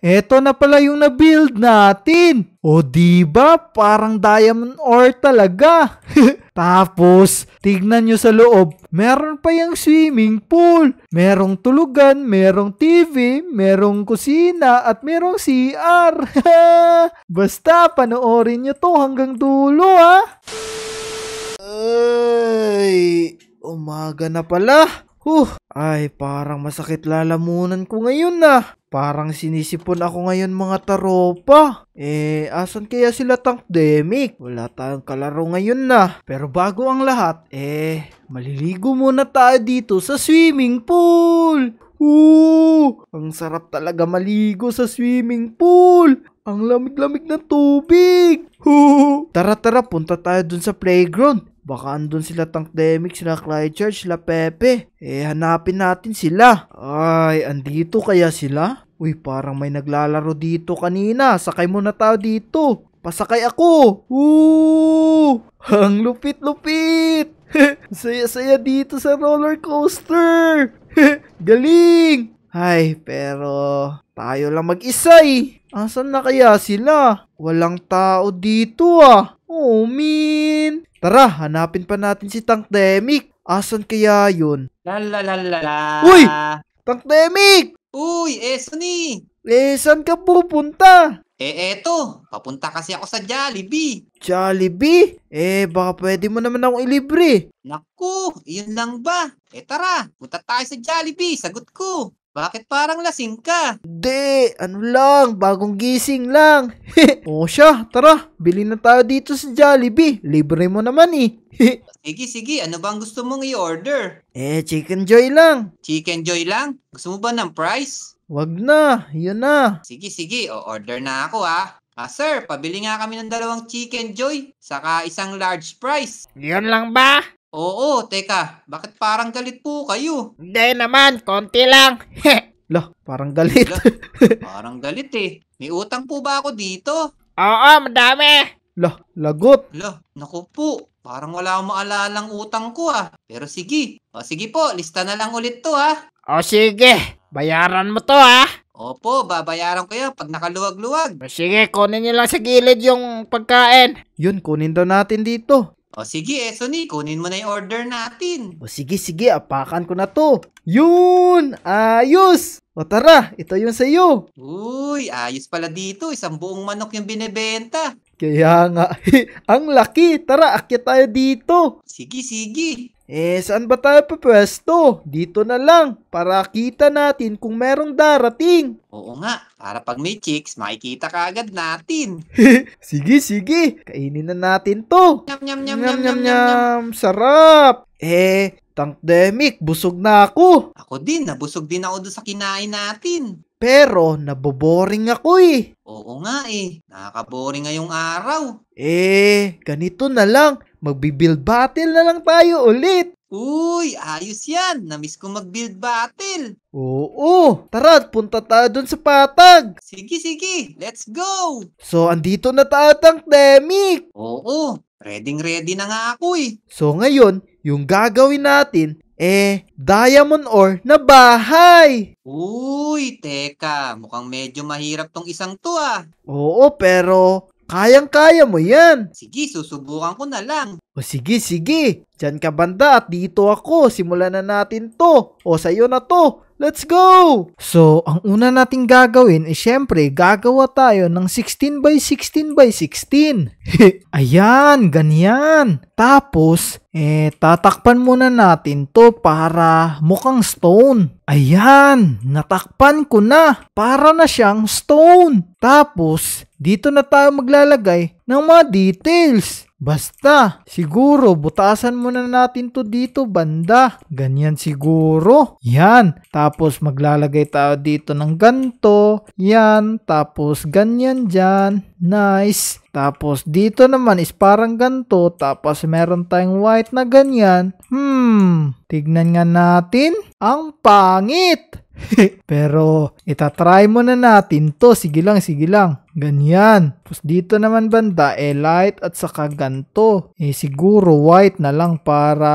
Eto na pala yung na-build natin. O di ba Parang diamond ore talaga. Tapos, tignan nyo sa loob, meron pa yung swimming pool. Merong tulugan, merong TV, merong kusina, at merong CR. Basta, panoorin nyo to hanggang dulo ha. Ay, umaga na pala. Huh, ay parang masakit lalamunan ko ngayon na. Ah. Parang sinisipon ako ngayon mga taropa. Eh, asan kaya sila Tankdemic? Wala tayong kalaro ngayon na. Ah. Pero bago ang lahat, eh, maliligo muna tayo dito sa swimming pool. Oo, ang sarap talaga maligo sa swimming pool. Ang lamig-lamig ng tubig. Tara-tara, punta tayo dun sa playground. Baka andun sila Tank Demix, sila Clyde Church, sila Pepe. Eh, hanapin natin sila. Ay, andito kaya sila? Uy, parang may naglalaro dito kanina. Sakay mo na tao dito. Pasakay ako! Woo! Ang lupit-lupit! Saya-saya dito sa roller coaster! Galing! Ay, pero tayo lang mag-isa eh. Asan na kaya sila? Walang tao dito ah. Oh, man. Tara, hanapin pa natin si Tank Demic. Asan kaya yun? La la la la la. Uy! Tank Demic! Uy, eso ni. Eh, saan ka pupunta? Eh, eto. Papunta kasi ako sa Jollibee. Jollibee? Eh, baka pwede mo naman akong ilibre. Naku, iyon lang ba? Eh tara, punta tayo sa Jollibee. Sagot ko. Bakit parang lasing ka? Hindi, ano lang, bagong gising lang. o siya, tara, bilhin na tayo dito sa Jollibee. Libre mo naman eh. sige, sige, ano bang gusto mong i-order? Eh, Chicken Joy lang. Chicken Joy lang? Gusto mo ba ng price? Wag na, yun na. Sige, sige, o-order na ako ah. Ah, sir, pabili nga kami ng dalawang chicken joy, saka isang large price. Yun lang ba? Oo, teka, bakit parang galit po kayo? Hindi naman, konti lang. Loh, parang galit. Lah, parang galit eh. May utang po ba ako dito? Oo, madami. Loh, lagot. Loh, naku po. Parang wala akong maalalang utang ko ah. Pero sige. O sige po, lista na lang ulit to ah. O sige, bayaran mo to ah. Opo, babayaran ko yan pag nakaluwag-luwag. O sige, kunin nyo lang sa gilid yung pagkain. Yun, kunin daw natin dito. O sige, Esoni, kunin mo na yung order natin. O sige, sige, apakan ko na to. Yun! Ayos! O tara, ito yung sa'yo. Uy, ayos pala dito. Isang buong manok yung binebenta. Kaya nga, ang laki! Tara, akit tayo dito! Sige, sige! Eh, saan ba tayo papwesto? Dito na lang, para kita natin kung merong darating. Oo nga, para pag may chicks, makikita ka agad natin. sige, sige, kainin na natin to. Nyam, nyam, nyam, nyam, nyam, nyam, sarap. Eh, Tankdemic, busog na ako. Ako din, nabusog din ako doon sa kinain natin. Pero naboboring ako eh. Oo nga eh, Nakaka-boring ngayong araw. Eh, ganito na lang. Magbi-build battle na lang tayo ulit. Uy, ayos yan. Namiss ko mag-build battle. Oo, tara, punta tayo dun sa patag. Sige, sige, let's go. So, andito na tayo tang Demic. Oo, ready ready na nga ako eh. So ngayon, yung gagawin natin, eh, diamond ore na bahay. Uy, teka, mukhang medyo mahirap tong isang to ah. Oo, pero Kayang-kaya mo yan. Sige, susubukan ko na lang. O sige, sige. Diyan ka banda at dito ako. Simulan na natin to. O sa'yo na to. Let's go! So, ang una nating gagawin ay eh, syempre gagawa tayo ng 16 by 16 by 16. Ayan, ganyan. Tapos, eh, tatakpan muna natin to para mukhang stone. Ayan, natakpan ko na. Para na siyang stone. Tapos, dito na tayo maglalagay ng mga details. Basta, siguro, butasan muna natin to dito banda. Ganyan siguro. Yan. Tapos, maglalagay tayo dito ng ganto. Yan. Tapos, ganyan dyan. Nice. Tapos, dito naman is parang ganto. Tapos, meron tayong white na ganyan. Hmm. Tignan nga natin. Ang pangit! Pero itatry mo na natin to. Sige lang, sige lang. Ganyan. Tapos dito naman banda, eh light at saka ganto. Eh siguro white na lang para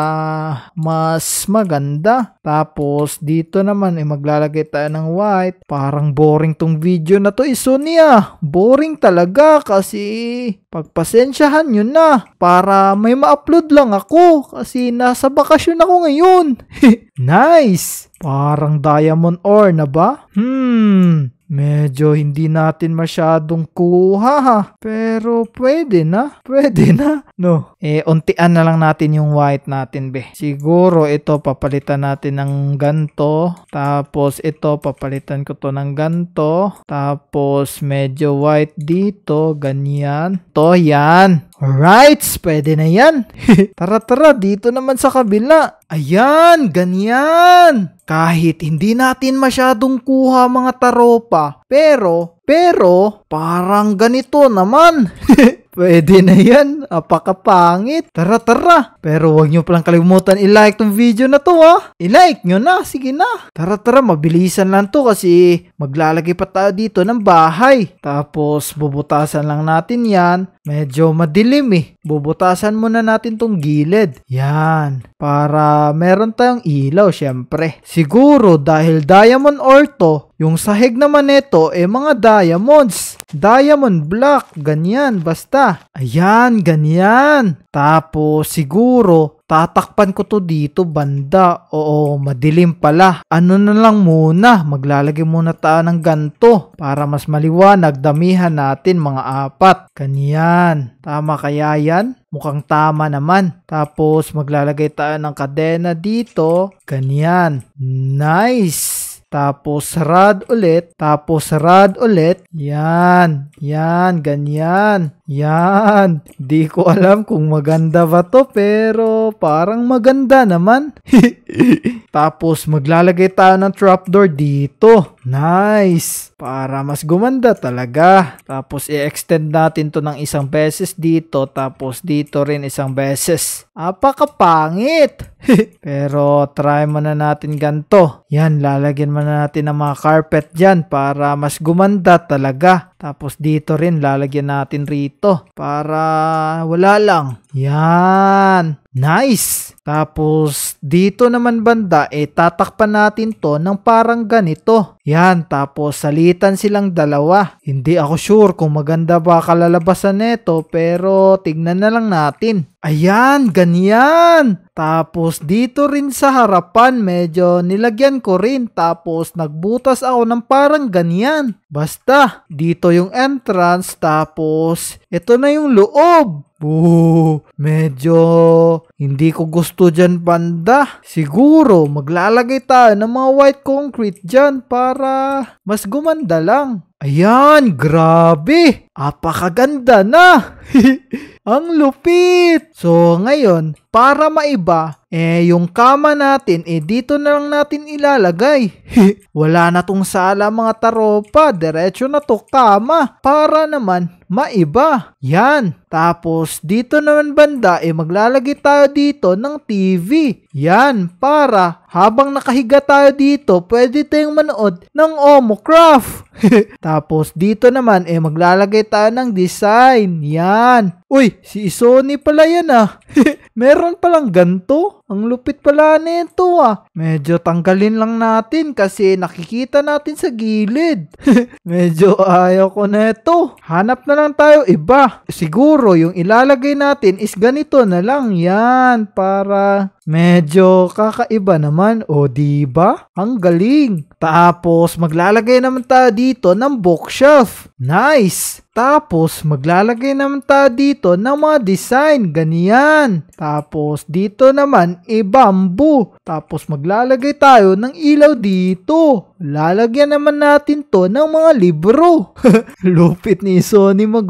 mas maganda. Tapos dito naman, eh maglalagay tayo ng white. Parang boring tong video na to. Isonia, eh, boring talaga kasi pagpasensyahan nyo na para may ma-upload lang ako kasi nasa bakasyon ako ngayon. nice! Parang diamond ore na ba? Hmm, Medyo hindi natin masyadong kuha ha. Pero pwede na. Pwede na. No. Eh, untian na lang natin yung white natin be. Siguro ito papalitan natin ng ganto. Tapos ito papalitan ko to ng ganto. Tapos medyo white dito. Ganyan. To yan. Alright, pwede na yan. tara tara, dito naman sa kabila. Ayan, ganyan. Kahit hindi natin masyadong kuha mga taropa, pero, pero, parang ganito naman. Pwede na yan. Apakapangit. Tara, tara. Pero wag nyo palang kalimutan i-like tong video na to ha. I-like nyo na. Sige na. Tara, tara. Mabilisan lang to kasi maglalagay pa tayo dito ng bahay. Tapos, bubutasan lang natin yan. Medyo madilim eh. Bubutasan muna natin tong gilid. Yan. Para meron tayong ilaw, syempre. Siguro, dahil diamond ore to, yung sahig naman nito, eh mga diamonds. Diamond block, ganyan, basta. Ayan, ganyan. Tapos siguro tatakpan ko to dito banda. Oo, madilim pala. Ano na lang muna, maglalagay muna tayo ng ganto para mas maliwanag damihan natin mga apat. Kanyan. Tama kaya yan? Mukhang tama naman. Tapos maglalagay tayo ng kadena dito. Kanyan. Nice. Tapos rad ulit. Tapos rad ulit. Yan. Yan, ganyan. Yan. Di ko alam kung maganda ba to pero parang maganda naman. Tapos maglalagay tayo ng trapdoor dito. Nice. Para mas gumanda talaga. Tapos i-extend natin to ng isang beses dito. Tapos dito rin isang beses. Apakapangit. pero try muna natin ganto. Yan, lalagyan muna natin ng mga carpet dyan para mas gumanda talaga. Tapos dito rin lalagyan natin rito para wala lang. Yan. Nice! Tapos, dito naman banda, eh, tatakpan natin to ng parang ganito. Yan, tapos salitan silang dalawa. Hindi ako sure kung maganda ba kalalabasan nito, pero tignan na lang natin. Ayan, ganyan! Tapos dito rin sa harapan, medyo nilagyan ko rin. Tapos nagbutas ako ng parang ganyan. Basta, dito yung entrance. Tapos, ito na yung loob. Boo, medyo hindi ko gusto dyan panda. Siguro maglalagay tayo ng mga white concrete dyan para mas gumanda lang. Ayan, grabe! Apakaganda na! Ang lupit! So ngayon, para maiba, eh, yung kama natin, eh dito na lang natin ilalagay. Wala na tong sala mga taropa, diretso na to kama. Para naman, maiba. Yan. Tapos, dito naman banda, eh maglalagay tayo dito ng TV. Yan, para habang nakahiga tayo dito, pwede tayong manood ng Omocraft. Tapos, dito naman, eh maglalagay tayo ng design. Yan. Uy, si Sony pala yan ah. Meron palang ganto? Ang lupit pala nito ah. Medyo tanggalin lang natin kasi nakikita natin sa gilid. Medyo ayaw ko neto. Hanap na lang tayo iba. Siguro yung ilalagay natin is ganito na lang yan para Medyo kakaiba naman, o di ba? Ang galing. Tapos maglalagay naman tayo dito ng bookshelf. Nice. Tapos maglalagay naman tayo dito ng mga design, ganyan. Tapos dito naman e bamboo. Tapos maglalagay tayo ng ilaw dito lalagyan naman natin to ng mga libro. Lupit ni Sony mag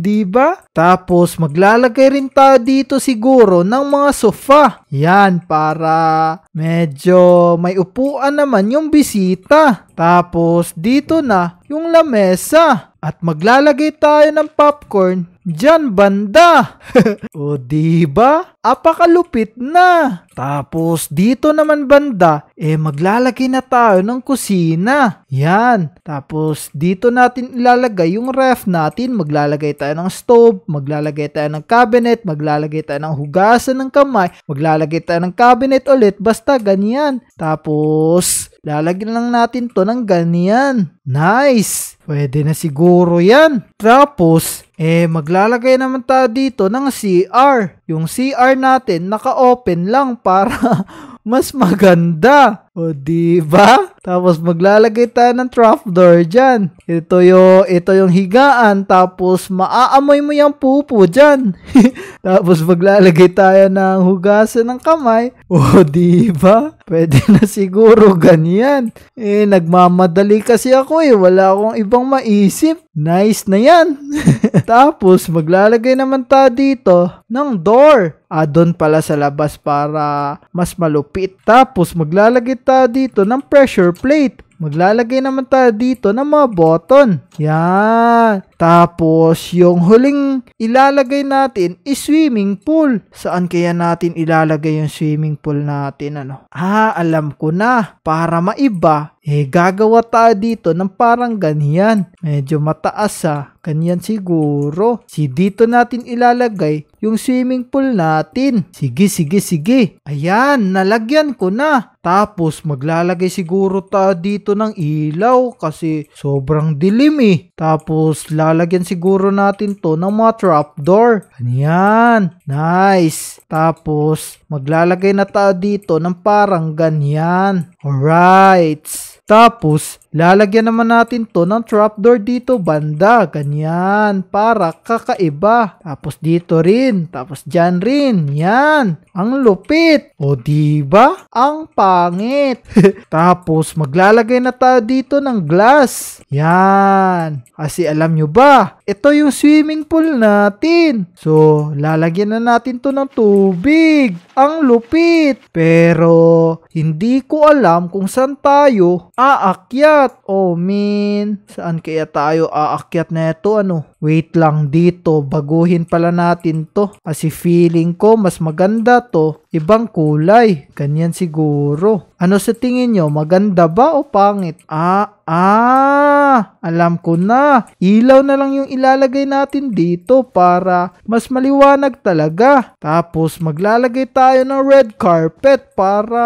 di ba? Tapos maglalagay rin tayo dito siguro ng mga sofa. Yan para medyo may upuan naman yung bisita. Tapos dito na yung lamesa. At maglalagay tayo ng popcorn Diyan banda. o diba? ba? Apakalupit na. Tapos dito naman banda, eh maglalagay na tayo ng kusina. Yan. Tapos dito natin ilalagay yung ref natin. Maglalagay tayo ng stove, maglalagay tayo ng cabinet, maglalagay tayo ng hugasan ng kamay, maglalagay tayo ng cabinet ulit. Basta ganyan. Tapos lalagyan lang natin to ng ganyan. Nice! Pwede na siguro yan. Tapos, eh maglalagay naman tayo dito ng CR. Yung CR natin naka-open lang para mas maganda. O di ba? Tapos maglalagay tayo ng trapdoor diyan. Ito yo, ito yung higaan tapos maaamoy mo yung pupo diyan. tapos maglalagay tayo ng hugasan ng kamay. O di ba? Pwede na siguro ganyan. Eh nagmamadali kasi ako ako eh. Wala akong ibang maisip. Nice na yan. Tapos, maglalagay naman tayo dito ng door uh, doon pala sa labas para mas malupit. Tapos maglalagay tayo dito ng pressure plate. Maglalagay naman tayo dito ng mga button. Yan. Tapos, yung huling ilalagay natin is swimming pool. Saan kaya natin ilalagay yung swimming pool natin? Ano? Ah, alam ko na. Para maiba, eh, gagawa tayo dito ng parang ganyan. Medyo mataas ah. Ganyan siguro. Si dito natin ilalagay yung swimming pool natin. Sige, sige, sige. Ayan, nalagyan ko na. Tapos maglalagay siguro ta dito ng ilaw kasi sobrang dilim eh. Tapos lalagyan siguro natin to ng mga trapdoor. Ganyan. Nice. Tapos maglalagay na ta dito ng parang ganyan. Alright. Tapos Lalagyan naman natin to ng trapdoor dito banda. Ganyan. Para kakaiba. Tapos dito rin. Tapos dyan rin. Yan. Ang lupit. O diba? Ang pangit. Tapos maglalagay na tayo dito ng glass. Yan. Kasi alam nyo ba? Ito yung swimming pool natin. So lalagyan na natin to ng tubig. Ang lupit. Pero hindi ko alam kung saan tayo aakyat akyat. Oh, man. Saan kaya tayo aakyat na ito, ano? Wait lang dito, baguhin pala natin to. Kasi feeling ko mas maganda to, ibang kulay. Ganyan siguro. Ano sa tingin nyo, maganda ba o pangit? Ah, ah, alam ko na. Ilaw na lang yung ilalagay natin dito para mas maliwanag talaga. Tapos maglalagay tayo ng red carpet para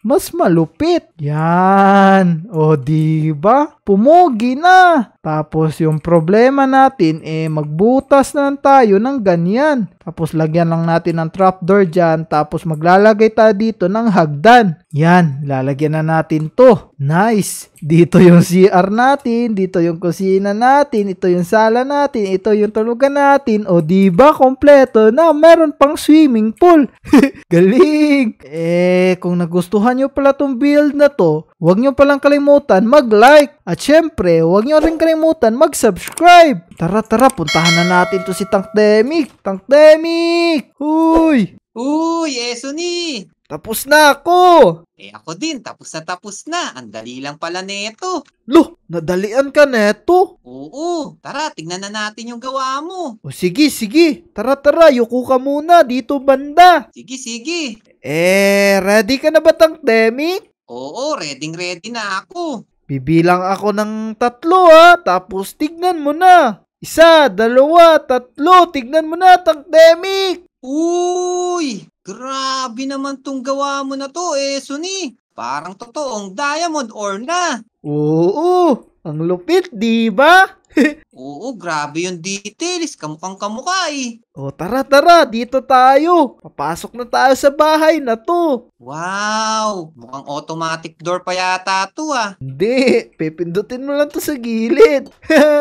mas malupit. Yan. O, diba? Pumogi na. Tapos yung problema natin, eh magbutas na lang tayo ng ganyan. Tapos lagyan lang natin ng trapdoor dyan. Tapos maglalagay tayo dito ng hagdan. Yan, lalagyan na natin to. Nice! Dito yung CR natin, dito yung kusina natin, ito yung sala natin, ito yung tulugan natin. O diba, kompleto na meron pang swimming pool. Galing! Eh, kung nagustuhan nyo pala tong build na to, huwag nyo palang kalimutan mag-like. At syempre, huwag nyo rin kalimutan mag-subscribe. Tara tara, puntahan na natin to si Tank Demic. Tank Demic! Uy! Uy, eso ni! Tapos na ako! Eh ako din, tapos na tapos na. Ang dali lang pala neto. Loh, nadalian ka neto? Oo, tara, tignan na natin yung gawa mo. O sige, sige. Tara, tara, yuko ka muna dito banda. Sige, sige. Eh, ready ka na ba, Tangdemic? Oo, ready ready na ako. Bibilang ako ng tatlo ha, tapos tignan mo na. Isa, dalawa, tatlo, tignan mo na, Tangdemic! Uy! Grabe naman tong gawa mo na to, eh, Suni. Parang totoong diamond ore na. Oo, ang lupit, di ba? Oo, grabe yung details. Kamukhang kamukha eh. O tara tara, dito tayo. Papasok na tayo sa bahay na to. Wow, mukhang automatic door pa yata to ah. Hindi, pipindutin mo lang to sa gilid.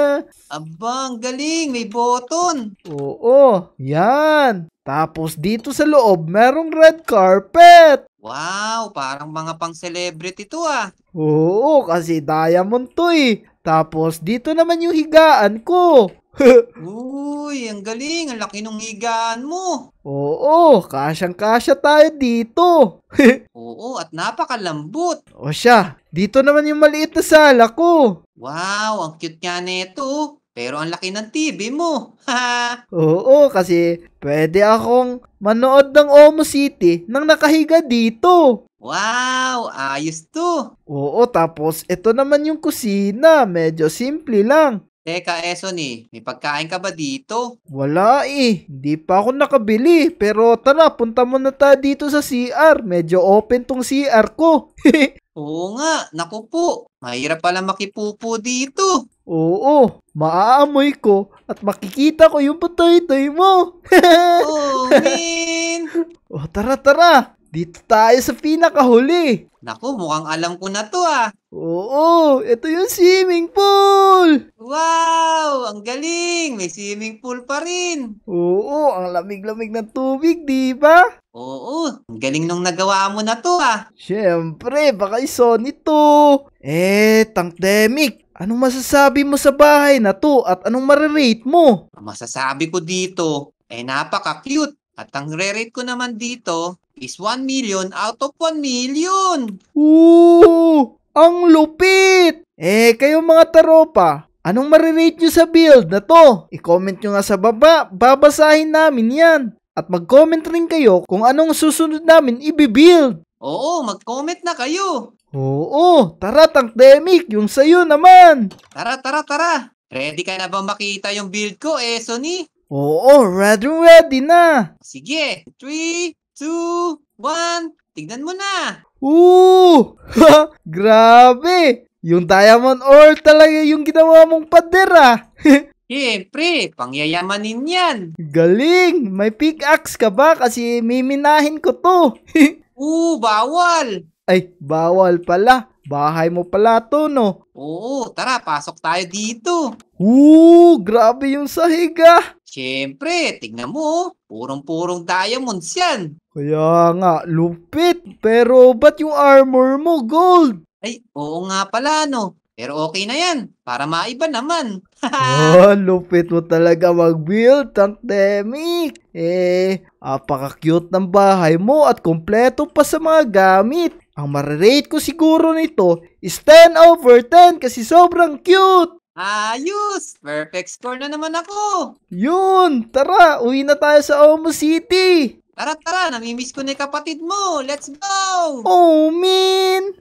Abang, galing, may button. Oo, yan. Tapos dito sa loob, merong red carpet. Wow, parang mga pang-celebrity to ah. Oo, kasi diamond to eh. Tapos, dito naman yung higaan ko. Uy, ang galing. Ang laki ng higaan mo. Oo, kasyang-kasya tayo dito. Oo, at napakalambot. O siya, dito naman yung maliit na sala ko. Wow, ang cute nga nito. Pero ang laki ng TV mo. Oo, kasi pwede akong manood ng Omo City nang nakahiga dito. Wow, ayos to. Oo, tapos ito naman yung kusina. Medyo simple lang. Teka, Eson eh, may pagkain ka ba dito? Wala eh, hindi pa ako nakabili. Pero tara, punta muna tayo dito sa CR. Medyo open tong CR ko. Oo nga, naku po. Mahirap pala makipupo dito. Oo, maaamoy ko at makikita ko yung patoy-toy mo. oh, min! O, tara, tara. Dito tayo sa pinakahuli. Naku, mukhang alam ko na to ah. Oo, ito yung swimming pool. Wow, ang galing. May swimming pool pa rin. Oo, ang lamig-lamig ng tubig, di ba? Oo, ang galing nung nagawa mo na to ah. Siyempre, baka iso nito. Eh, tangdemic. Anong masasabi mo sa bahay na to at anong marirate mo? Ang masasabi ko dito, eh napaka-cute at ang re-rate ko naman dito is 1 million out of 1 million. Ooh! Ang lupit! Eh, kayo mga taropa, anong marirate nyo sa build na to? I-comment nyo nga sa baba, babasahin namin yan. At mag-comment rin kayo kung anong susunod namin i-build. Oo, mag-comment na kayo. Oo, tara Tangdemic, yung sayo naman. Tara, tara, tara. Ready ka na ba makita yung build ko, eh, Sony? Oo, ready ready na! Sige, 3, 2, 1, tignan mo na! Oo! Grabe! Yung diamond ore talaga yung ginawa mong pader ah! Siyempre, pangyayamanin yan. Galing! May pickaxe ka ba? Kasi miminahin ko to. Oo, bawal. Ay, bawal pala. Bahay mo pala to, no? Oo, tara, pasok tayo dito. Oo, grabe yung sahig ah. Siyempre, tingnan mo, oh. purong-purong diamonds yan. Kaya nga, lupit. Pero ba't yung armor mo gold? Ay, oo nga pala no. Pero okay na yan, para maiba naman. oh, lupit mo talaga mag-build, Tantemic. Eh, apaka-cute ng bahay mo at kompleto pa sa mga gamit. Ang marerate ko siguro nito is 10 over 10 kasi sobrang cute. Ayos! Perfect score na naman ako! Yun! Tara! Uwi na tayo sa Omo City! Tara tara! Namimiss ko na yung kapatid mo! Let's go! Oh man!